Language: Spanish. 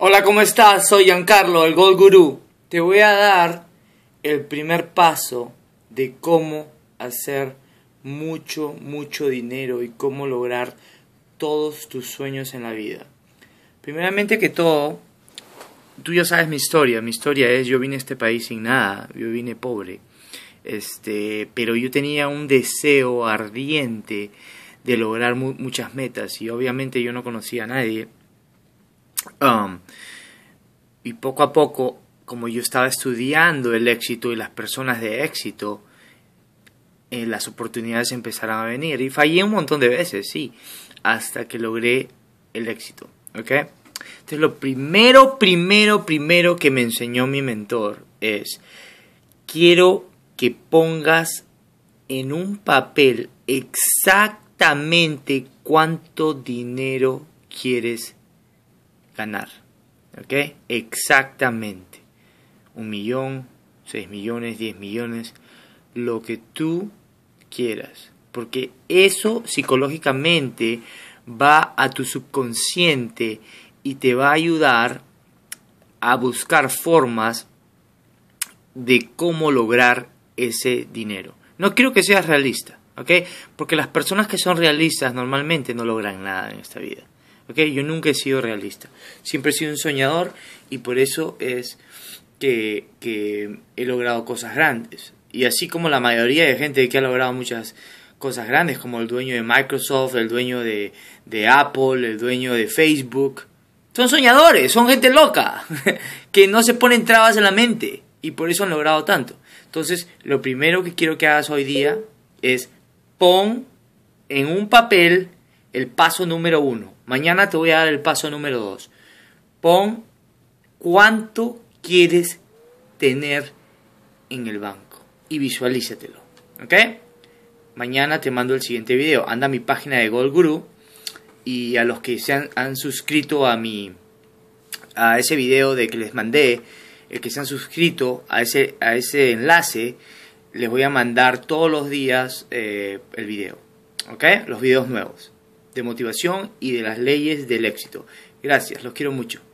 Hola, ¿cómo estás? Soy Giancarlo, el Gold Guru. Te voy a dar el primer paso de cómo hacer mucho, mucho dinero y cómo lograr todos tus sueños en la vida. Primeramente que todo, tú ya sabes mi historia. Mi historia es, yo vine a este país sin nada, yo vine pobre. Este, pero yo tenía un deseo ardiente de lograr muchas metas y obviamente yo no conocía a nadie Um, y poco a poco, como yo estaba estudiando el éxito y las personas de éxito, eh, las oportunidades empezaron a venir. Y fallé un montón de veces, sí, hasta que logré el éxito. ¿Ok? Entonces, lo primero, primero, primero que me enseñó mi mentor es: quiero que pongas en un papel exactamente cuánto dinero quieres ganar. ¿Ok? Exactamente. Un millón, seis millones, diez millones, lo que tú quieras. Porque eso psicológicamente va a tu subconsciente y te va a ayudar a buscar formas de cómo lograr ese dinero. No quiero que seas realista, ¿ok? Porque las personas que son realistas normalmente no logran nada en esta vida. Yo nunca he sido realista, siempre he sido un soñador y por eso es que, he logrado cosas grandes. Y así como la mayoría de gente que ha logrado muchas cosas grandes, como el dueño de Microsoft, el dueño de, de Apple, el dueño de Facebook, son soñadores, son gente loca, que no se ponen trabas en la mente y por eso han logrado tanto. Entonces, lo primero que quiero que hagas hoy día es pon en un papel el paso número uno. Mañana te voy a dar el paso número dos. Pon cuánto quieres tener en el banco y visualízatelo. ¿Ok? Mañana te mando el siguiente video. Anda a mi página de Gold Guru y a los que se han, suscrito a mi a ese video de que les mandé, el que se han suscrito a ese a ese enlace, les voy a mandar todos los días eh, el video, ¿ok? Los videos nuevos de motivación y de las leyes del éxito. Gracias, los quiero mucho.